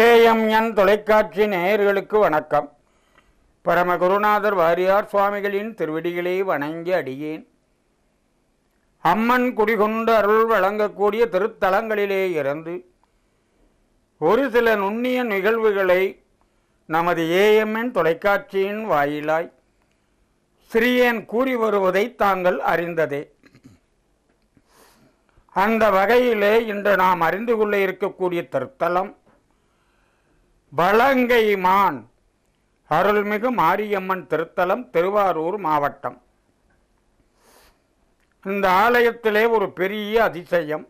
AMN தொலைக்காட்சி நேயர்களுக்கு வணக்கம் பரமகுருநாதர் வாரியார் சுவாமிகளின் திருவடிகளை வணங்கி அடியேன் அம்மன் குடிகொண்டு அருள் வழங்கக்கூடிய திருத்தலங்களிலே இருந்து ஒரு சில நுண்ணிய நிகழ்வுகளை நமது ஏஎம்என் தொலைக்காட்சியின் வாயிலாய் சிறியேன் கூறி வருவதை தாங்கள் அறிந்ததே அந்த வகையிலே இன்று நாம் அறிந்து கொள்ள இருக்கக்கூடிய திருத்தலம் வளங்கை மான் அருள்மிகு மாரியம்மன் திருத்தலம் திருவாரூர் மாவட்டம் இந்த ஆலயத்திலே ஒரு பெரிய அதிசயம்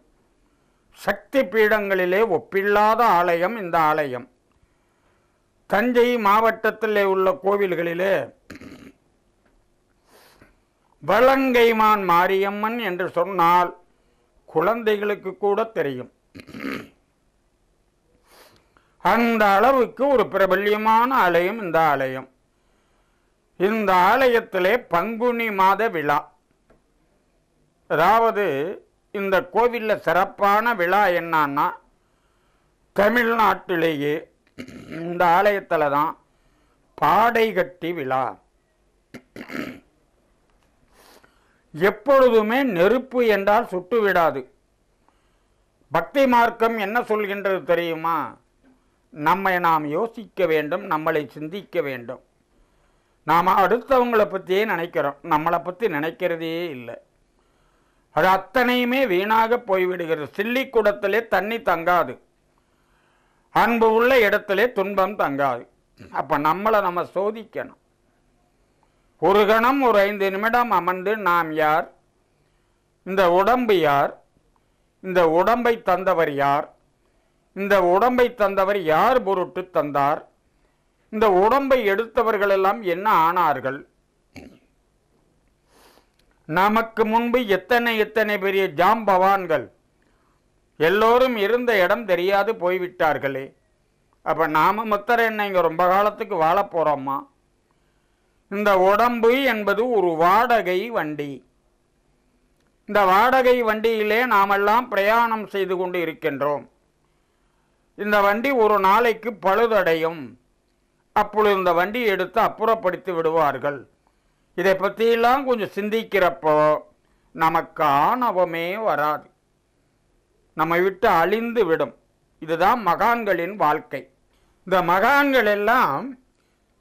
சக்தி பீடங்களிலே ஒப்பில்லாத ஆலயம் இந்த ஆலயம் தஞ்சை மாவட்டத்திலே உள்ள கோவில்களிலே வளங்கைமான் மாரியம்மன் என்று சொன்னால் குழந்தைகளுக்கு கூட தெரியும் அந்த அளவுக்கு ஒரு பிரபல்யமான ஆலயம் இந்த ஆலயம் இந்த ஆலயத்திலே பங்குனி மாத விழா அதாவது இந்த கோவிலில் சிறப்பான விழா என்னன்னா தமிழ்நாட்டிலேயே இந்த ஆலயத்தில் தான் பாடை கட்டி விழா எப்பொழுதுமே நெருப்பு என்றால் சுட்டுவிடாது பக்தி மார்க்கம் என்ன சொல்கின்றது தெரியுமா நம்மை நாம் யோசிக்க வேண்டும் நம்மளை சிந்திக்க வேண்டும் நாம் அடுத்தவங்களை பற்றியே நினைக்கிறோம் நம்மளை பற்றி நினைக்கிறதே இல்லை அது அத்தனையுமே வீணாக போய்விடுகிறது சில்லி குடத்திலே தண்ணி தங்காது அன்பு உள்ள இடத்துல துன்பம் தங்காது அப்போ நம்மளை நம்ம சோதிக்கணும் ஒரு கணம் ஒரு ஐந்து நிமிடம் அமர்ந்து நாம் யார் இந்த உடம்பு யார் இந்த உடம்பை தந்தவர் யார் இந்த உடம்பை தந்தவர் யார் பொருட்டு தந்தார் இந்த உடம்பை எடுத்தவர்கள் எல்லாம் என்ன ஆனார்கள் நமக்கு முன்பு எத்தனை எத்தனை பெரிய ஜாம் பவான்கள் எல்லோரும் இருந்த இடம் தெரியாது போய்விட்டார்களே அப்போ நாம மத்தர் என்ன இங்கே ரொம்ப காலத்துக்கு வாழ போகிறோம்மா இந்த உடம்பு என்பது ஒரு வாடகை வண்டி இந்த வாடகை வண்டியிலே நாமெல்லாம் பிரயாணம் செய்து கொண்டு இருக்கின்றோம் இந்த வண்டி ஒரு நாளைக்கு பழுதடையும் அப்பொழுது இந்த வண்டியை எடுத்து அப்புறப்படுத்தி விடுவார்கள் இதை பற்றியெல்லாம் கொஞ்சம் சிந்திக்கிறப்போ நமக்கு ஆணவமே வராது நம்மை விட்டு அழிந்து விடும் இதுதான் மகான்களின் வாழ்க்கை இந்த மகான்கள் எல்லாம்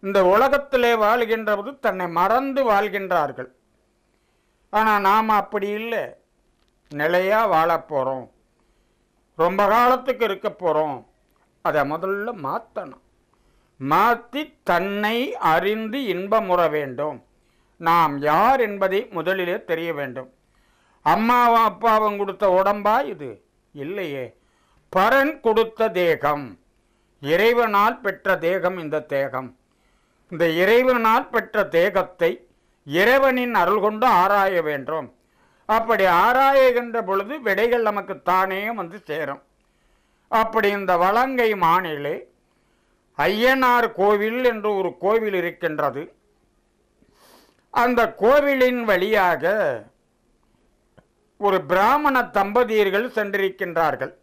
இந்த உலகத்திலே வாழ்கின்றபோது தன்னை மறந்து வாழ்கின்றார்கள் ஆனால் நாம் அப்படி இல்லை நிலையாக வாழ போகிறோம் ரொம்ப காலத்துக்கு இருக்க போகிறோம் அதை முதல்ல மாற்றணும் மாற்றி தன்னை அறிந்து இன்பமுற வேண்டும் நாம் யார் என்பதை முதலிலே தெரிய வேண்டும் அம்மாவும் அப்பாவும் கொடுத்த உடம்பா இது இல்லையே பரன் கொடுத்த தேகம் இறைவனால் பெற்ற தேகம் இந்த தேகம் இந்த இறைவனால் பெற்ற தேகத்தை இறைவனின் அருள் கொண்டு ஆராய வேண்டும் அப்படி ஆராயுகின்ற பொழுது விடைகள் நமக்கு தானே வந்து சேரும் அப்படி இந்த வலங்கை மாநிலே ஐயனார் கோவில் என்று ஒரு கோவில் இருக்கின்றது அந்த கோவிலின் வழியாக ஒரு பிராமண தம்பதியர்கள் சென்றிருக்கின்றார்கள்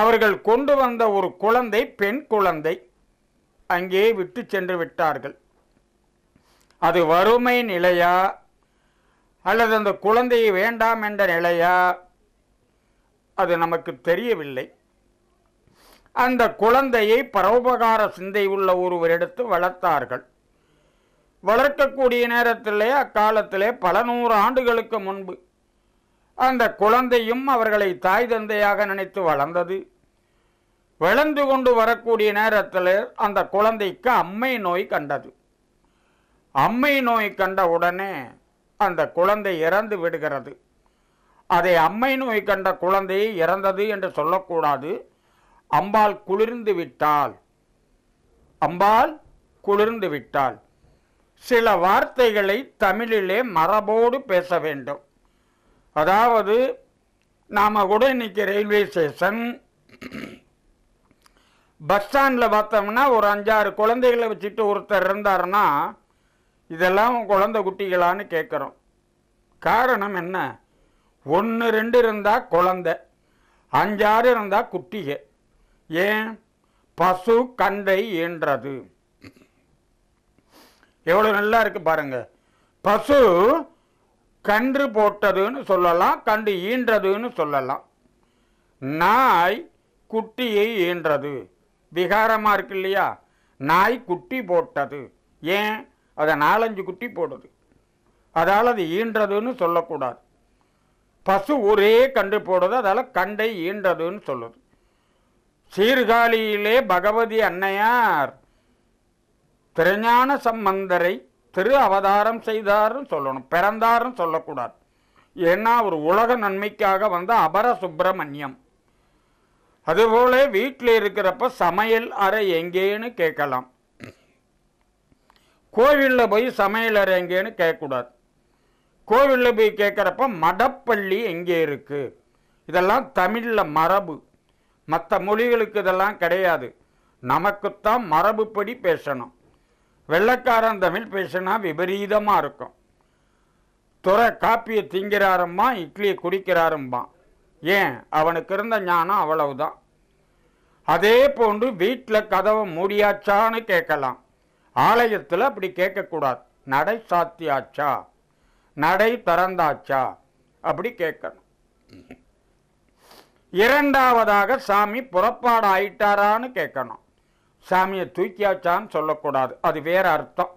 அவர்கள் கொண்டு வந்த ஒரு குழந்தை பெண் குழந்தை அங்கே விட்டு சென்று விட்டார்கள் அது வறுமை நிலையா அல்லது அந்த குழந்தையை வேண்டாம் என்ற நிலையா அது நமக்கு தெரியவில்லை அந்த குழந்தையை பரோபகார சிந்தை உள்ள ஒருவரிடத்து வளர்த்தார்கள் வளர்க்கக்கூடிய நேரத்திலே அக்காலத்திலே பல நூறு ஆண்டுகளுக்கு முன்பு அந்த குழந்தையும் அவர்களை தாய் தந்தையாக நினைத்து வளர்ந்தது வளர்ந்து கொண்டு வரக்கூடிய நேரத்தில் அந்த குழந்தைக்கு அம்மை நோய் கண்டது அம்மை நோய் கண்ட உடனே அந்த குழந்தை இறந்து விடுகிறது அதை அம்மை நோய் கண்ட குழந்தை இறந்தது என்று சொல்லக்கூடாது அம்பாள் குளிர்ந்து விட்டாள் அம்பாள் குளிர்ந்து விட்டாள் சில வார்த்தைகளை தமிழிலே மரபோடு பேச வேண்டும் அதாவது நாம் கூட இன்னைக்கு ரயில்வே ஸ்டேஷன் பஸ் ஸ்டாண்டில் பார்த்தோம்னா ஒரு அஞ்சாறு குழந்தைகளை வச்சுட்டு ஒருத்தர் இருந்தாருன்னா இதெல்லாம் குழந்தை குட்டிகளான்னு கேட்குறோம் காரணம் என்ன ஒன்று ரெண்டு இருந்தால் குழந்த அஞ்சாறு இருந்தால் குட்டிகை ஏன் பசு கண்டை ஈன்றது எவ்வளோ நல்லா இருக்கு பாருங்க பசு கன்று போட்டதுன்னு சொல்லலாம் கண்டு ஈன்றதுன்னு சொல்லலாம் நாய் குட்டியை ஈன்றது விகாரமாக இருக்கு இல்லையா நாய் குட்டி போட்டது ஏன் அதை நாலஞ்சு குட்டி போடுது அதால் அது ஈன்றதுன்னு சொல்லக்கூடாது பசு ஒரே கன்று போடுறது அதால் கண்டை ஈன்றதுன்னு சொல்லுது சீர்காழியிலே பகவதி அன்னையார் திருஞான சம்பந்தரை திரு அவதாரம் செய்தார்னு சொல்லணும் பிறந்தார்னு சொல்லக்கூடாது ஏன்னா அவர் உலக நன்மைக்காக வந்த அபர சுப்பிரமணியம் அதுபோல வீட்டில் இருக்கிறப்ப சமையல் அறை எங்கேன்னு கேட்கலாம் கோவிலில் போய் சமையல் அறை எங்கேன்னு கேட்கக்கூடாது கோவிலில் போய் கேட்குறப்ப மடப்பள்ளி எங்கே இருக்குது இதெல்லாம் தமிழில் மரபு மற்ற மொழிகளுக்கு இதெல்லாம் கிடையாது நமக்குத்தான் மரபுப்படி பேசணும் வெள்ளக்காரன் தமிழ் பேசினா விபரீதமாக இருக்கும் துறை காப்பியை திங்கிறாரும்மா இட்லியை குடிக்கிறாரும்பா ஏன் அவனுக்கு இருந்த ஞானம் அவ்வளவுதான் அதே போன்று வீட்டில் கதவை மூடியாச்சான்னு கேட்கலாம் ஆலயத்தில் அப்படி கேட்கக்கூடாது நடை சாத்தியாச்சா நடை திறந்தாச்சா அப்படி கேட்கணும் இரண்டாவதாக சாமி புறப்பாடு ஆயிட்டாரான்னு கேட்கணும் சாமியை தூக்கியாச்சான்னு சொல்லக்கூடாது அது வேற அர்த்தம்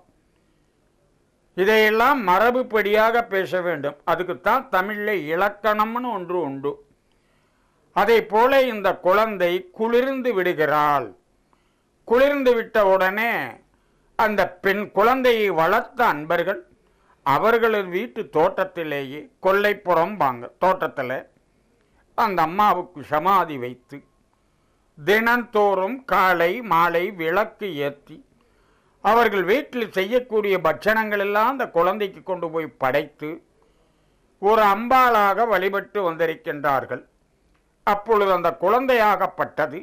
இதையெல்லாம் மரபுப்படியாக பேச வேண்டும் அதுக்குத்தான் தமிழில் இலக்கணம்னு ஒன்று உண்டு அதை போல இந்த குழந்தை குளிர்ந்து விடுகிறாள் குளிர்ந்து விட்ட உடனே அந்த பெண் குழந்தையை வளர்த்த அன்பர்கள் அவர்களது வீட்டு தோட்டத்திலேயே கொள்ளைப்புறம் வாங்க தோட்டத்தில் அந்த அம்மாவுக்கு சமாதி வைத்து தினந்தோறும் காலை மாலை விளக்கு ஏற்றி அவர்கள் வீட்டில் செய்யக்கூடிய பட்சணங்கள் எல்லாம் அந்த குழந்தைக்கு கொண்டு போய் படைத்து ஒரு அம்பாளாக வழிபட்டு வந்திருக்கின்றார்கள் அப்பொழுது அந்த குழந்தையாகப்பட்டது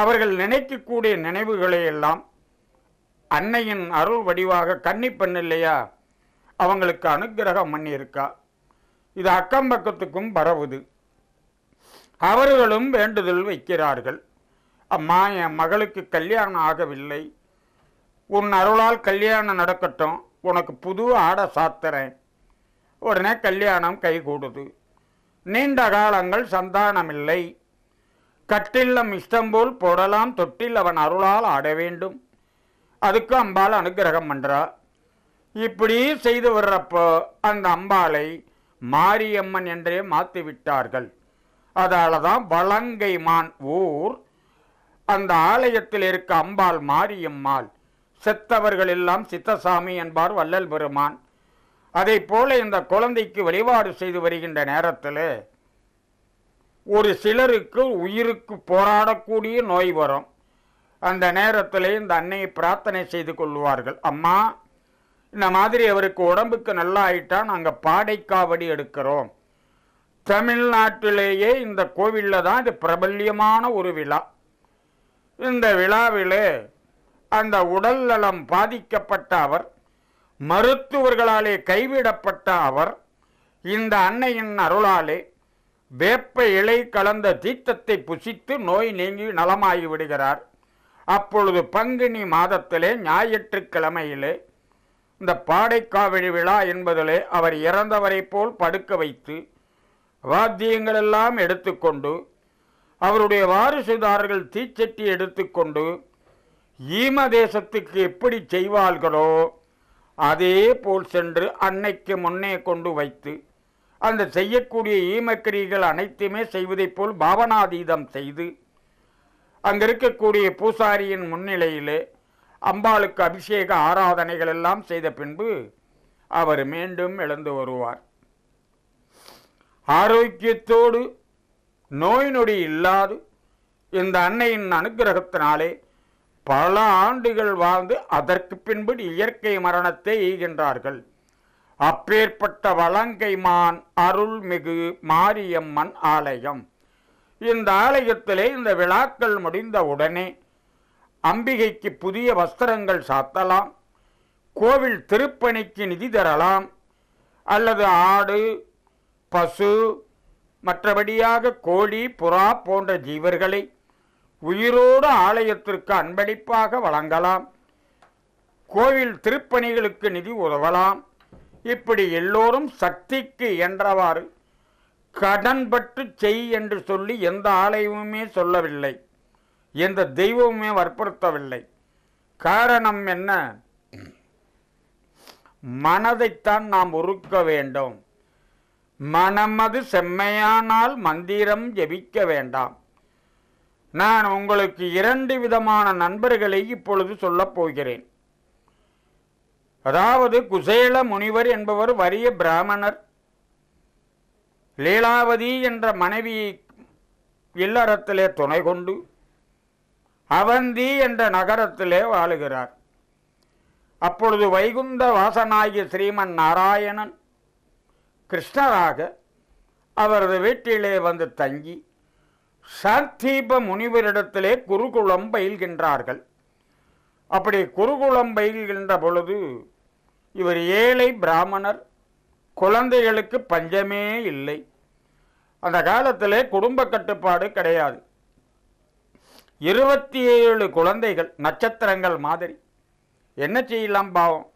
அவர்கள் நினைக்கக்கூடிய நினைவுகளை எல்லாம் அன்னையின் அருள் வடிவாக கன்னிப்பெண் இல்லையா அவங்களுக்கு அனுகிரகம் பண்ணியிருக்கா இது அக்கம் பக்கத்துக்கும் பரவுது அவர்களும் வேண்டுதல் வைக்கிறார்கள் அம்மா என் மகளுக்கு கல்யாணம் ஆகவில்லை உன் அருளால் கல்யாணம் நடக்கட்டும் உனக்கு புது ஆடை சாத்துறேன் உடனே கல்யாணம் கைகூடுது நீண்ட காலங்கள் சந்தானமில்லை கட்டில்லம் இஷ்டம்போல் போடலாம் தொட்டில் அவன் அருளால் ஆட வேண்டும் அதுக்கு அம்பால் அனுகிரகம் பண்ணுறா இப்படி செய்து வர்றப்போ அந்த அம்பாளை மாரியம்மன் என்றே மாற்றி விட்டார்கள் அதால தான் வளங்கைமான் ஊர் அந்த ஆலயத்தில் இருக்க அம்பாள் மாரியம்மாள் செத்தவர்கள் எல்லாம் சித்தசாமி என்பார் வள்ளல் பெருமான் அதை போல இந்த குழந்தைக்கு வழிபாடு செய்து வருகின்ற நேரத்தில் ஒரு சிலருக்கு உயிருக்கு போராடக்கூடிய நோய் வரும் அந்த நேரத்தில் இந்த அன்னையை பிரார்த்தனை செய்து கொள்வார்கள் அம்மா இந்த மாதிரி அவருக்கு உடம்புக்கு நல்லா ஆயிட்டா நாங்கள் பாடைக்காவடி எடுக்கிறோம் தமிழ்நாட்டிலேயே இந்த கோவிலில் தான் இது பிரபல்யமான ஒரு விழா இந்த விழாவில் அந்த உடல் நலம் பாதிக்கப்பட்ட அவர் மருத்துவர்களாலே கைவிடப்பட்ட அவர் இந்த அன்னையின் அருளாலே வேப்ப இலை கலந்த தீர்த்தத்தை புசித்து நோய் நீங்கி நலமாகி விடுகிறார் அப்பொழுது பங்குனி மாதத்திலே ஞாயிற்றுக்கிழமையிலே இந்த பாடைக்காவிழி விழா என்பதிலே அவர் இறந்தவரை போல் படுக்க வைத்து வாத்தியங்களெல்லாம் எடுத்துக்கொண்டு அவருடைய வாரிசுதாரர்கள் தீச்சட்டி எடுத்துக்கொண்டு ஈம தேசத்துக்கு எப்படி செய்வார்களோ அதே போல் சென்று அன்னைக்கு முன்னே கொண்டு வைத்து அந்த செய்யக்கூடிய ஈமக்கிரிகள் அனைத்துமே செய்வதைப் போல் பாவனாதீதம் செய்து அங்கிருக்கக்கூடிய பூசாரியின் முன்னிலையிலே அம்பாளுக்கு அபிஷேக ஆராதனைகள் எல்லாம் செய்த பின்பு அவர் மீண்டும் எழுந்து வருவார் ஆரோக்கியத்தோடு நோய் நொடி இல்லாது இந்த அன்னையின் அனுகிரகத்தினாலே பல ஆண்டுகள் வாழ்ந்து அதற்கு பின்பு இயற்கை மரணத்தை ஈகின்றார்கள் அப்பேற்பட்ட வலங்கைமான் அருள்மிகு மாரியம்மன் ஆலயம் இந்த ஆலயத்திலே இந்த விழாக்கள் முடிந்த உடனே அம்பிகைக்கு புதிய வஸ்திரங்கள் சாத்தலாம் கோவில் திருப்பணிக்கு நிதி தரலாம் அல்லது ஆடு பசு மற்றபடியாக கோழி புறா போன்ற ஜீவர்களை உயிரோடு ஆலயத்திற்கு அன்பளிப்பாக வழங்கலாம் கோவில் திருப்பணிகளுக்கு நிதி உதவலாம் இப்படி எல்லோரும் சக்திக்கு என்றவாறு கடன்பட்டு செய் என்று சொல்லி எந்த ஆலயமுமே சொல்லவில்லை எந்த தெய்வமுமே வற்புறுத்தவில்லை காரணம் என்ன மனதைத்தான் நாம் உருக்க வேண்டும் மனமது செம்மையானால் மந்திரம் ஜெபிக்க வேண்டாம் நான் உங்களுக்கு இரண்டு விதமான நண்பர்களை இப்பொழுது சொல்லப் போகிறேன் அதாவது குசேல முனிவர் என்பவர் வறிய பிராமணர் லீலாவதி என்ற மனைவி இல்லறத்திலே துணை கொண்டு அவந்தி என்ற நகரத்திலே வாழுகிறார் அப்பொழுது வைகுந்த வாசனாகிய ஸ்ரீமன் நாராயணன் கிருஷ்ணராக அவரது வீட்டிலே வந்து தங்கி சாந்தீப முனிவரிடத்திலே குருகுலம் பயில்கின்றார்கள் அப்படி குருகுலம் பயில்கின்ற பொழுது இவர் ஏழை பிராமணர் குழந்தைகளுக்கு பஞ்சமே இல்லை அந்த காலத்திலே குடும்ப கட்டுப்பாடு கிடையாது இருபத்தி ஏழு குழந்தைகள் நட்சத்திரங்கள் மாதிரி என்ன செய்யலாம் பாவம்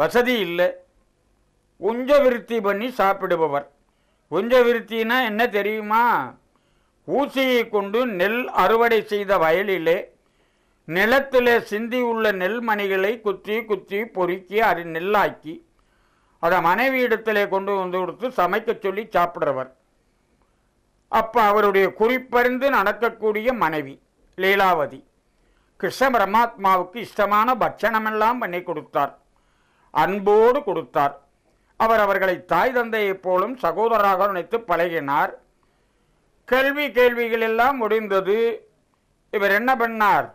வசதி இல்லை உஞ்ச விருத்தி பண்ணி சாப்பிடுபவர் உஞ்ச விருத்தினா என்ன தெரியுமா ஊசியை கொண்டு நெல் அறுவடை செய்த வயலிலே நிலத்தில் சிந்தி உள்ள நெல் மணிகளை குத்தி குத்தி பொறுக்கி அது நெல்லாக்கி அதை மனைவி இடத்துல கொண்டு வந்து கொடுத்து சமைக்க சொல்லி சாப்பிட்றவர் அப்போ அவருடைய குறிப்பறிந்து நடக்கக்கூடிய மனைவி லீலாவதி கிருஷ்ண பரமாத்மாவுக்கு இஷ்டமான பட்சணமெல்லாம் பண்ணி கொடுத்தார் அன்போடு கொடுத்தார் அவர் அவர்களை தாய் தந்தையைப் போலும் சகோதராக நினைத்து பழகினார் கேள்வி கேள்விகள் எல்லாம் முடிந்தது இவர் என்ன பண்ணார்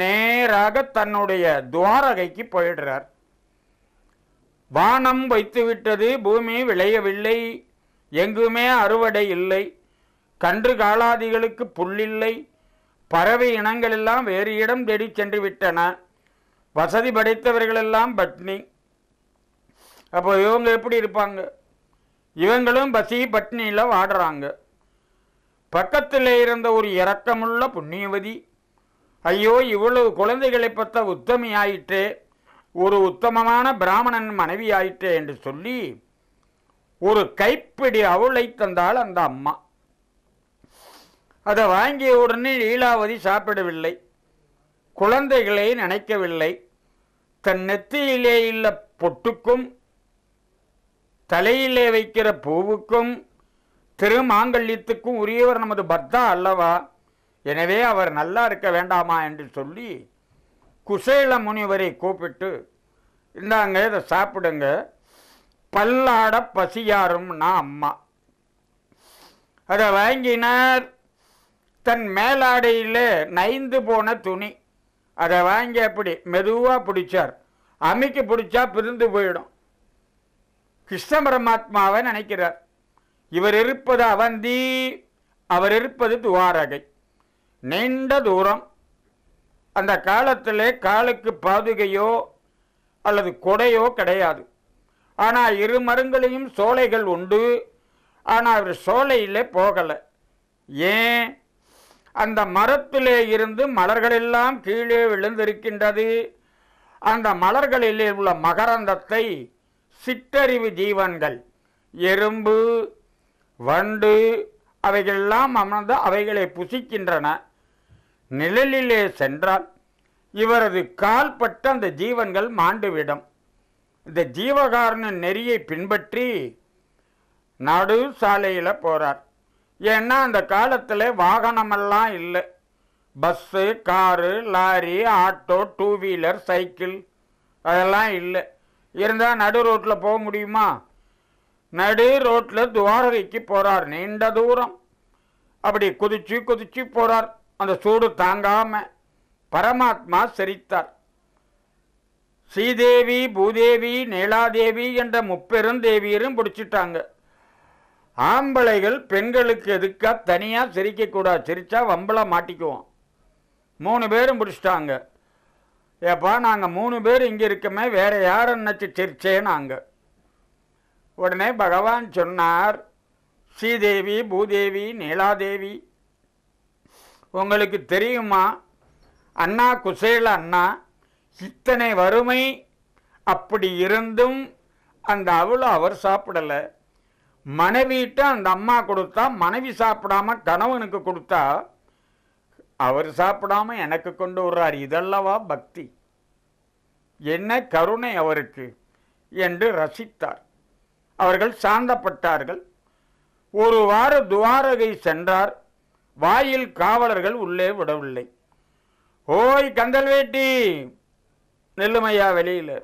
நேராக தன்னுடைய துவாரகைக்கு போயிடுறார் வானம் வைத்துவிட்டது பூமி விளையவில்லை எங்குமே அறுவடை இல்லை கன்று காலாதிகளுக்கு புல்லில்லை பறவை இனங்களெல்லாம் வேறு இடம் தேடி சென்று விட்டன வசதி படைத்தவர்களெல்லாம் பட்னி அப்போ இவங்க எப்படி இருப்பாங்க இவங்களும் பசி பட்னியில் வாடுறாங்க பக்கத்தில் இருந்த ஒரு இரக்கமுள்ள புண்ணியவதி ஐயோ இவ்வளவு குழந்தைகளை பற்ற உத்தமி ஆயிற்றே ஒரு உத்தமமான பிராமணன் மனைவி ஆயிற்றே என்று சொல்லி ஒரு கைப்பிடி அவளை தந்தாள் அந்த அம்மா அதை வாங்கிய உடனே லீலாவதி சாப்பிடவில்லை குழந்தைகளை நினைக்கவில்லை தன் நெத்தியிலே உள்ள பொட்டுக்கும் தலையிலே வைக்கிற பூவுக்கும் திருமாங்கல்யத்துக்கும் உரியவர் நமது பர்தா அல்லவா எனவே அவர் நல்லா இருக்க வேண்டாமா என்று சொல்லி குசேல முனிவரை கூப்பிட்டு இந்தாங்க இதை சாப்பிடுங்க பல்லாட பசியாரும்னா அம்மா அதை வாங்கினார் தன் மேலாடையில் நைந்து போன துணி அதை வாங்கி அப்படி மெதுவாக பிடிச்சார் அமைக்கு பிடிச்சா பிரிந்து போயிடும் கிருஷ்ண பரமாத்மாவை நினைக்கிறார் இவர் இருப்பது அவந்தி அவர் இருப்பது துவாரகை நீண்ட தூரம் அந்த காலத்தில் காலுக்கு பாதுகையோ அல்லது கொடையோ கிடையாது ஆனால் இரு மரங்களையும் சோலைகள் உண்டு ஆனால் அவர் சோலையில் போகலை ஏன் அந்த மரத்திலே இருந்து மலர்களெல்லாம் கீழே விழுந்திருக்கின்றது அந்த மலர்களிலே உள்ள மகரந்தத்தை சிற்றறிவு ஜீவன்கள் எறும்பு வண்டு அவைகளெல்லாம் அமர்ந்து அவைகளை புசிக்கின்றன நிழலிலே சென்றால் இவரது கால்பட்ட அந்த ஜீவன்கள் மாண்டுவிடும் இந்த ஜீவகாரண நெறியை பின்பற்றி நடு சாலையில் போகிறார் ஏன்னா அந்த காலத்தில் வாகனமெல்லாம் இல்லை bus car lorry auto two wheeler cycle அதெல்லாம் இல்லை இருந்தால் நடு ரோட்டில் போக முடியுமா நடு ரோட்டில் துவாரகைக்கு போகிறார் நீண்ட தூரம் அப்படி குதிச்சு குதிச்சு போகிறார் அந்த சூடு தாங்காமல் பரமாத்மா சிரித்தார் ஸ்ரீதேவி பூதேவி நீலாதேவி என்ற முப்பெருந்தேவியரும் பிடிச்சிட்டாங்க ஆம்பளைகள் பெண்களுக்கு எதுக்கா தனியாக சிரிக்கக்கூடாது சிரித்தா வம்பளை மாட்டிக்குவோம் மூணு பேரும் பிடிச்சிட்டாங்க ஏப்பா நாங்கள் மூணு பேர் இங்கே இருக்கமே வேறு யார் நினச்சி சிரிச்சேன்னு நாங்கள் உடனே பகவான் சொன்னார் ஸ்ரீதேவி பூதேவி நீலாதேவி உங்களுக்கு தெரியுமா அண்ணா குசேல அண்ணா இத்தனை வறுமை அப்படி இருந்தும் அந்த அவளை அவர் சாப்பிடலை மனைவிட்ட அந்த அம்மா கொடுத்தா மனைவி சாப்பிடாம கணவனுக்கு கொடுத்தா அவர் சாப்பிடாம எனக்கு கொண்டு வர்றார் இதல்லவா பக்தி என்ன கருணை அவருக்கு என்று ரசித்தார் அவர்கள் சாந்தப்பட்டார்கள் ஒரு வார துவாரகை சென்றார் வாயில் காவலர்கள் உள்ளே விடவில்லை ஓய் கந்தல்வேட்டி நெல்லுமையா வெளியில்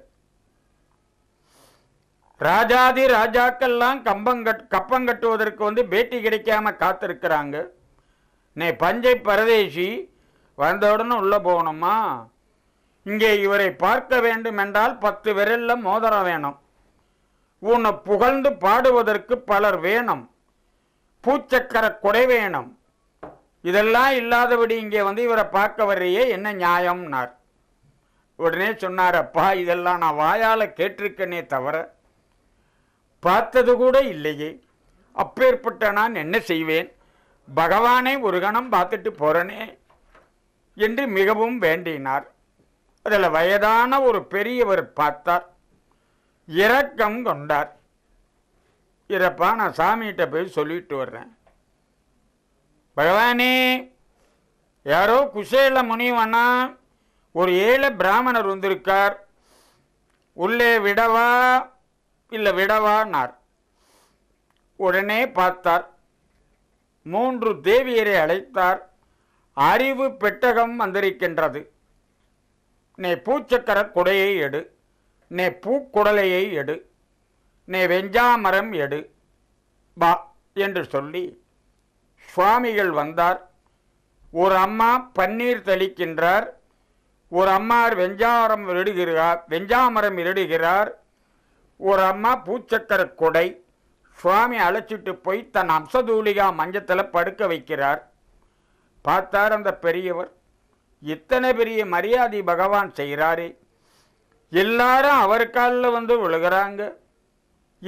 ராஜாதி ராஜாக்கள்லாம் கம்பங்கட் கப்பம் கட்டுவதற்கு வந்து பேட்டி கிடைக்காம காத்திருக்கிறாங்க நே பஞ்சை பரதேசி வந்தவுடனே உள்ளே போகணுமா இங்கே இவரை பார்க்க வேண்டும் என்றால் பத்து விரல்ல மோதிரம் வேணும் உன்னை புகழ்ந்து பாடுவதற்கு பலர் வேணும் பூச்சக்கர கொடை வேணும் இதெல்லாம் இல்லாதபடி இங்கே வந்து இவரை பார்க்க வர்றையே என்ன நியாயம்னார் உடனே சொன்னார் அப்பா இதெல்லாம் நான் வாயால் கேட்டிருக்கேனே தவிர பார்த்தது கூட இல்லையே அப்பேற்பட்ட நான் என்ன செய்வேன் பகவானை ஒரு கணம் பார்த்துட்டு போகிறனே என்று மிகவும் வேண்டினார் அதில் வயதான ஒரு பெரியவர் பார்த்தார் இரக்கம் கொண்டார் இறப்பா நான் சாமிகிட்ட போய் சொல்லிட்டு வர்றேன் பகவானே யாரோ குசேல முனிவனா ஒரு ஏழை பிராமணர் வந்திருக்கார் உள்ளே விடவா இல்லை விடவானார் உடனே பார்த்தார் மூன்று தேவியரை அழைத்தார் அறிவு பெட்டகம் வந்திருக்கின்றது நே பூச்சக்கர குடையை எடு நே பூக்குடலையை எடு நே வெஞ்சாமரம் எடு பா என்று சொல்லி சுவாமிகள் வந்தார் ஒரு அம்மா பன்னீர் தெளிக்கின்றார் ஒரு அம்மார் வெஞ்சாரம் இடுகிறார் வெஞ்சாமரம் இடுகிறார் ஒரு அம்மா பூச்சக்கர கொடை சுவாமி அழைச்சிட்டு போய் தன் அம்சதூலிகா மஞ்சத்தில் படுக்க வைக்கிறார் பார்த்தார் அந்த பெரியவர் இத்தனை பெரிய மரியாதை பகவான் செய்கிறாரே எல்லாரும் அவர் காலில் வந்து விழுகிறாங்க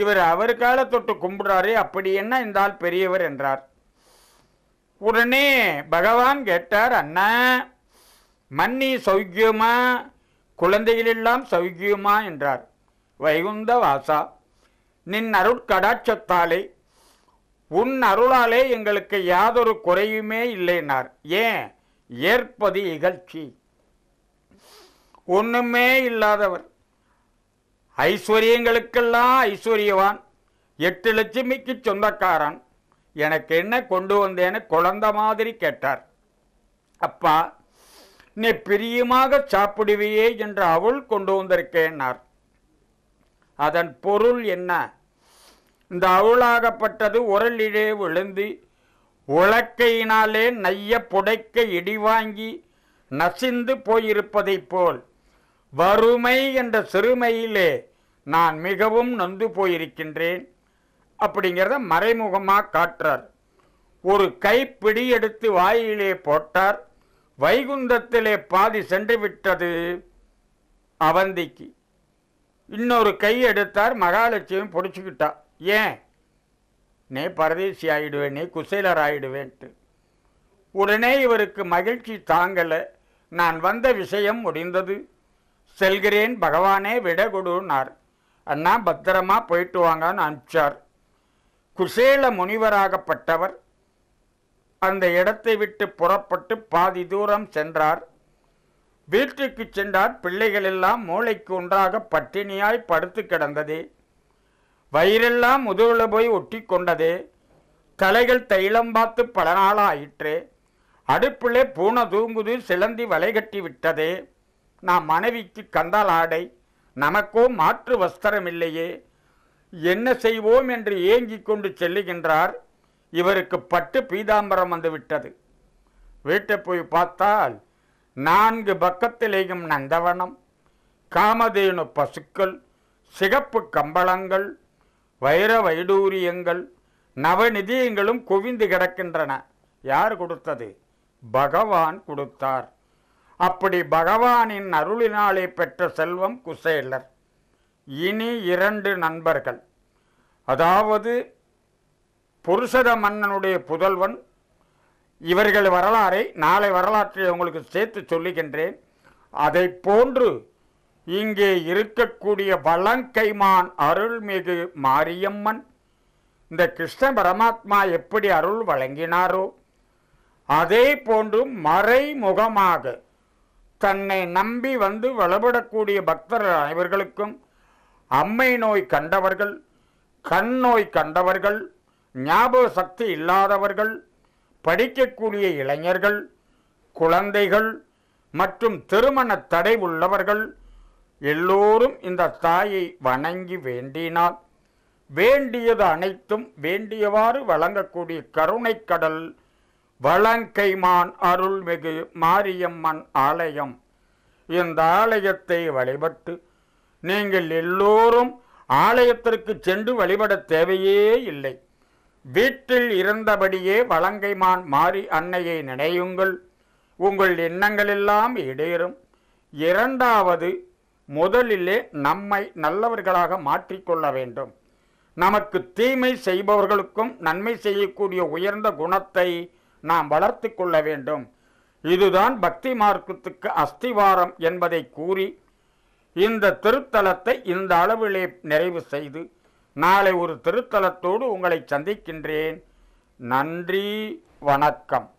இவர் அவர் காலை தொட்டு கும்பிடுறாரே அப்படி என்ன இந்த ஆள் பெரியவர் என்றார் உடனே பகவான் கேட்டார் அண்ணா மன்னி சௌக்கியமா குழந்தைகளெல்லாம் சௌக்கியமா என்றார் வைகுந்த வாசா நின் அருட்கடாட்சத்தாலே உன் அருளாலே எங்களுக்கு யாதொரு குறையுமே இல்லைனார் ஏன் ஏற்பது இகழ்ச்சி ஒன்றுமே இல்லாதவர் ஐஸ்வர்யங்களுக்கெல்லாம் ஐஸ்வர்யவான் எட்டு லட்சுமிக்கு சொந்தக்காரன் எனக்கு என்ன கொண்டு வந்தேன்னு குழந்த மாதிரி கேட்டார் அப்பா நீ பிரியமாக சாப்பிடுவியே என்று அவள் கொண்டு வந்திருக்கேனார் அதன் பொருள் என்ன இந்த அவளாகப்பட்டது உரலிலே விழுந்து உலக்கையினாலே நைய புடைக்க இடிவாங்கி நசிந்து போயிருப்பதைப் போல் வறுமை என்ற சிறுமையிலே நான் மிகவும் நொந்து போயிருக்கின்றேன் அப்படிங்கிறத மறைமுகமாக காட்டுறார் ஒரு கைப்பிடி எடுத்து வாயிலே போட்டார் வைகுந்தத்திலே பாதி சென்று விட்டது அவந்திக்கு இன்னொரு கை எடுத்தார் மகாலட்சுமி பிடிச்சிக்கிட்டா ஏன் நே பரதேசி ஆகிடுவேன் நே குசேலர் ஆகிடுவேன்ட்டு உடனே இவருக்கு மகிழ்ச்சி தாங்கலை நான் வந்த விஷயம் முடிந்தது செல்கிறேன் பகவானே விட கொடுனார் அண்ணா பத்திரமா போயிட்டு வாங்கன்னு அனுப்பிச்சார் குசேல முனிவராகப்பட்டவர் அந்த இடத்தை விட்டு புறப்பட்டு பாதி தூரம் சென்றார் வீட்டுக்கு சென்றார் பிள்ளைகள் எல்லாம் மூளைக்கு ஒன்றாக பட்டினியாய் படுத்து கிடந்தது வயிறெல்லாம் முதுகில் போய் ஒட்டி கொண்டது தலைகள் தைலம் பார்த்து பல நாளாயிற்று அடுப்பிலே பூனை தூங்குது சிலந்தி வலை கட்டி விட்டது நான் மனைவிக்கு கந்தால் ஆடை நமக்கோ மாற்று வஸ்திரம் இல்லையே என்ன செய்வோம் என்று ஏங்கிக் கொண்டு செல்லுகின்றார் இவருக்கு பட்டு பீதாம்பரம் வந்துவிட்டது வீட்டை போய் பார்த்தால் நான்கு பக்கத்திலேயும் நந்தவனம் காமதேனு பசுக்கள் சிகப்பு கம்பளங்கள் வைர வைடூரியங்கள் நவநிதியங்களும் குவிந்து கிடக்கின்றன யார் கொடுத்தது பகவான் கொடுத்தார் அப்படி பகவானின் அருளினாலே பெற்ற செல்வம் குசேலர் இனி இரண்டு நண்பர்கள் அதாவது புருஷர மன்னனுடைய புதல்வன் இவர்கள் வரலாறை நாளை வரலாற்றை உங்களுக்கு சேர்த்து சொல்லுகின்றேன் அதை போன்று இங்கே இருக்கக்கூடிய வளங்கைமான் அருள்மிகு மாரியம்மன் இந்த கிருஷ்ண பரமாத்மா எப்படி அருள் வழங்கினாரோ அதே போன்று மறைமுகமாக தன்னை நம்பி வந்து வளபடக்கூடிய பக்தர்கள் அனைவர்களுக்கும் அம்மை நோய் கண்டவர்கள் கண் நோய் கண்டவர்கள் ஞாபக சக்தி இல்லாதவர்கள் படிக்கக்கூடிய இளைஞர்கள் குழந்தைகள் மற்றும் திருமண தடை உள்ளவர்கள் எல்லோரும் இந்த தாயை வணங்கி வேண்டினால் வேண்டியது அனைத்தும் வேண்டியவாறு வழங்கக்கூடிய கருணைக்கடல் வளங்கைமான் அருள்மிகு மாரியம்மன் ஆலயம் இந்த ஆலயத்தை வழிபட்டு நீங்கள் எல்லோரும் ஆலயத்திற்கு சென்று வழிபட தேவையே இல்லை வீட்டில் இருந்தபடியே வலங்கைமான் மாறி அன்னையை நினையுங்கள் உங்கள் எண்ணங்களெல்லாம் இடேறும் இரண்டாவது முதலிலே நம்மை நல்லவர்களாக மாற்றிக்கொள்ள வேண்டும் நமக்கு தீமை செய்பவர்களுக்கும் நன்மை செய்யக்கூடிய உயர்ந்த குணத்தை நாம் வளர்த்து கொள்ள வேண்டும் இதுதான் பக்தி மார்க்கத்துக்கு அஸ்திவாரம் என்பதை கூறி இந்த திருத்தலத்தை இந்த அளவிலே நிறைவு செய்து நாளை ஒரு திருத்தலத்தோடு உங்களை சந்திக்கின்றேன் நன்றி வணக்கம்